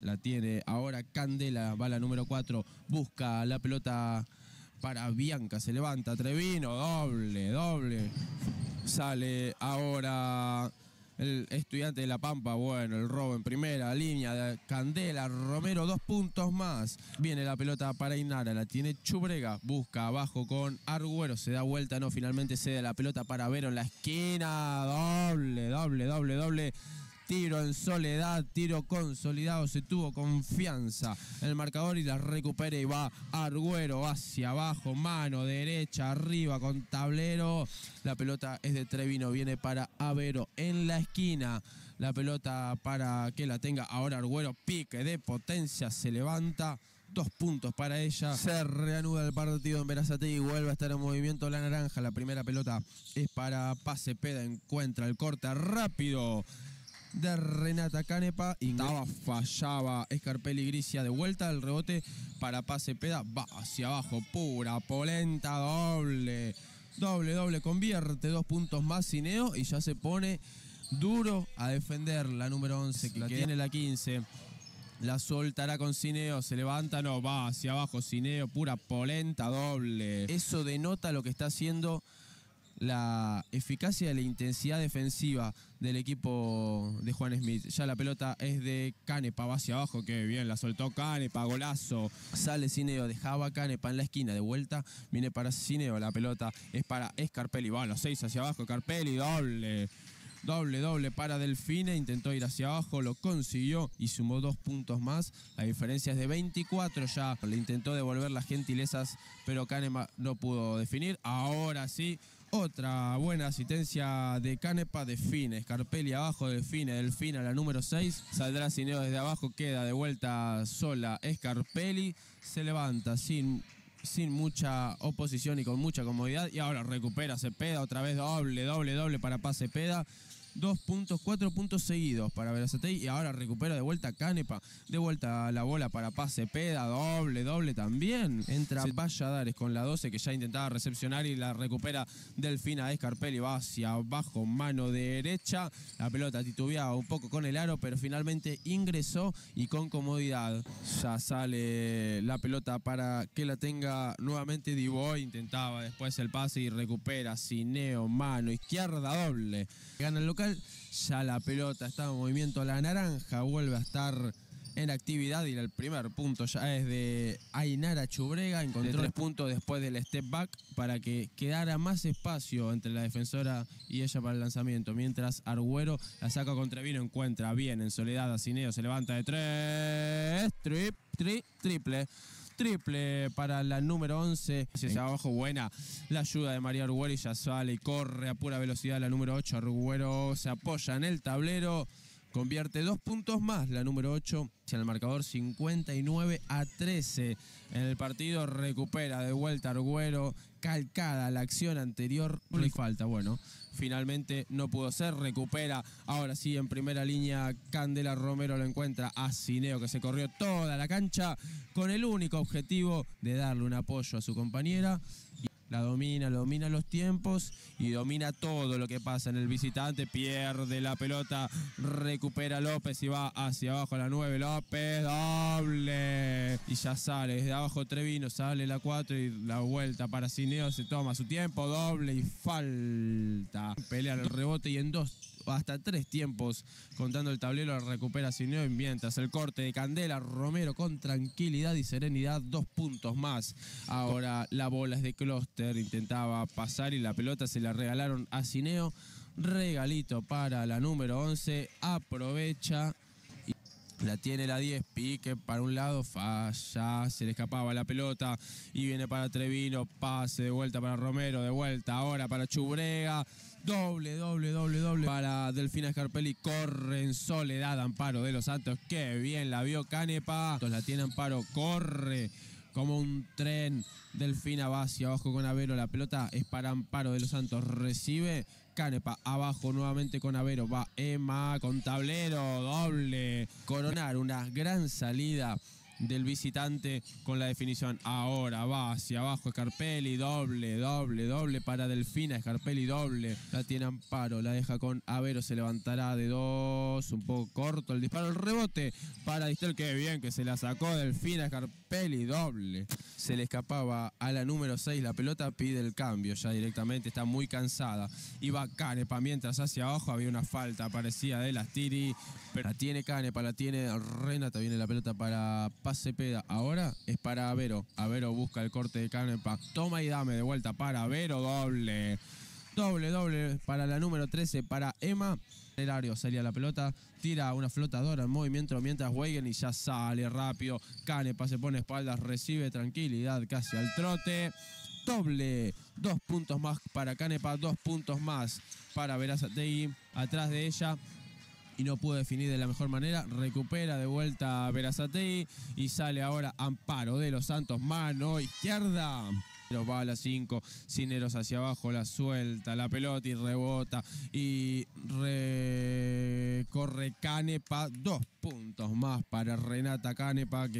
La tiene ahora Candela, bala número 4, busca la pelota para Bianca, se levanta Trevino, doble, doble. Sale ahora el estudiante de La Pampa, bueno, el robo en primera línea de Candela, Romero, dos puntos más. Viene la pelota para Inara, la tiene Chubrega, busca abajo con Arguero, se da vuelta, no, finalmente cede la pelota para Vero en la esquina, doble, doble, doble, doble Tiro en soledad, tiro consolidado, se tuvo confianza en el marcador y la recupera y va Argüero hacia abajo, mano derecha, arriba con tablero. La pelota es de Trevino, viene para Avero en la esquina. La pelota para que la tenga ahora Argüero, pique de potencia, se levanta dos puntos para ella. Se reanuda el partido en Verazate y vuelve a estar en movimiento la naranja. La primera pelota es para Pase Peda, encuentra el corte rápido de Renata Canepa. Estaba, fallaba Escarpelli Grisia de vuelta al rebote para pase peda. Va hacia abajo, pura polenta doble. Doble, doble, convierte dos puntos más Cineo y ya se pone duro a defender la número 11 que la tiene la 15. La soltará con Cineo, se levanta, no, va hacia abajo Cineo, pura polenta doble. Eso denota lo que está haciendo la eficacia y la intensidad defensiva del equipo de Juan Smith. Ya la pelota es de Canepa, va hacia abajo, que bien, la soltó Canepa, golazo. Sale Cineo, dejaba Canepa en la esquina, de vuelta viene para Cineo, la pelota es para Escarpelli, va a los seis hacia abajo, Carpelli, doble. Doble, doble para Delfine, intentó ir hacia abajo, lo consiguió y sumó dos puntos más. La diferencia es de 24 ya. Le intentó devolver las gentilezas, pero Canema no pudo definir. Ahora sí, otra buena asistencia de Canepa define. Scarpelli abajo define. a la número 6. Saldrá Cineo desde abajo. Queda de vuelta sola Scarpelli. Se levanta sin, sin mucha oposición y con mucha comodidad. Y ahora recupera Cepeda. Otra vez doble, doble, doble para pase Cepeda dos puntos, cuatro puntos seguidos para Verazatei y ahora recupera de vuelta Canepa, de vuelta la bola para Pase Peda, doble, doble también. Entra Valladares con la 12 que ya intentaba recepcionar y la recupera Delfina Escarpelli, va hacia abajo, mano derecha, la pelota titubeaba un poco con el aro, pero finalmente ingresó y con comodidad ya sale la pelota para que la tenga nuevamente Diboy, intentaba después el pase y recupera Cineo, mano izquierda doble, gana el local ya la pelota está en movimiento. La naranja vuelve a estar en actividad y el primer punto ya es de Ainara Chubrega. Encontró tres este puntos después del step back para que quedara más espacio entre la defensora y ella para el lanzamiento. Mientras Arguero la saca contra Vino, encuentra bien en soledad a se levanta de tres, triple, triple triple para la número 11. Hacia abajo, buena la ayuda de María Arguero y ya sale y corre a pura velocidad la número 8. Arguero se apoya en el tablero. Convierte dos puntos más la número 8 en el marcador 59 a 13. En el partido recupera de vuelta Arguero, calcada la acción anterior. No hay falta, bueno, finalmente no pudo ser. Recupera ahora sí en primera línea Candela Romero lo encuentra a Cineo que se corrió toda la cancha con el único objetivo de darle un apoyo a su compañera la domina, domina los tiempos y domina todo lo que pasa en el visitante. Pierde la pelota, recupera López y va hacia abajo a la 9. López, doble ya sale, desde abajo Trevino sale la 4 y la vuelta para Cineo se toma su tiempo, doble y falta. Pelea el rebote y en dos, hasta tres tiempos, contando el tablero, recupera Cineo y el corte de Candela, Romero con tranquilidad y serenidad, dos puntos más. Ahora la bola es de Closter. intentaba pasar y la pelota se la regalaron a Cineo. Regalito para la número 11, aprovecha la tiene la 10, pique para un lado, falla, se le escapaba la pelota y viene para Trevino, pase de vuelta para Romero, de vuelta ahora para Chubrega, doble, doble, doble, doble para Delfina Scarpelli, corre en soledad Amparo de los Santos, qué bien la vio Canepa, la tiene Amparo, corre como un tren. Delfina va hacia abajo con Avero. La pelota es para Amparo de los Santos. Recibe Canepa. Abajo nuevamente con Avero. Va Emma con tablero. Doble. Coronar una gran salida del visitante con la definición. Ahora va hacia abajo Scarpelli, doble, doble, doble para Delfina, Scarpelli doble. La tiene Amparo, la deja con Avero, se levantará de dos, un poco corto el disparo, el rebote para Distel, Qué bien que se la sacó Delfina, Scarpelli doble. Se le escapaba a la número 6, la pelota pide el cambio ya directamente, está muy cansada. Iba Canepa, mientras hacia abajo había una falta, parecía de las Tiri, pero la tiene Canepa, la tiene Renata, viene la pelota para Cepeda. Ahora es para Avero. Avero busca el corte de Canepa. Toma y dame de vuelta para Avero. Doble. Doble, doble para la número 13, para Emma. ario, salía la pelota, tira una flotadora en movimiento mientras Weigen y ya sale rápido. Canepa se pone espaldas, recibe tranquilidad casi al trote. Doble, dos puntos más para Canepa, dos puntos más para Verazategui. Atrás de ella y no pudo definir de la mejor manera. Recupera de vuelta a y sale ahora Amparo de los Santos, mano izquierda. Va a la 5, Cineros hacia abajo, la suelta, la pelota y rebota. Y recorre Canepa, dos puntos más para Renata Canepa. Que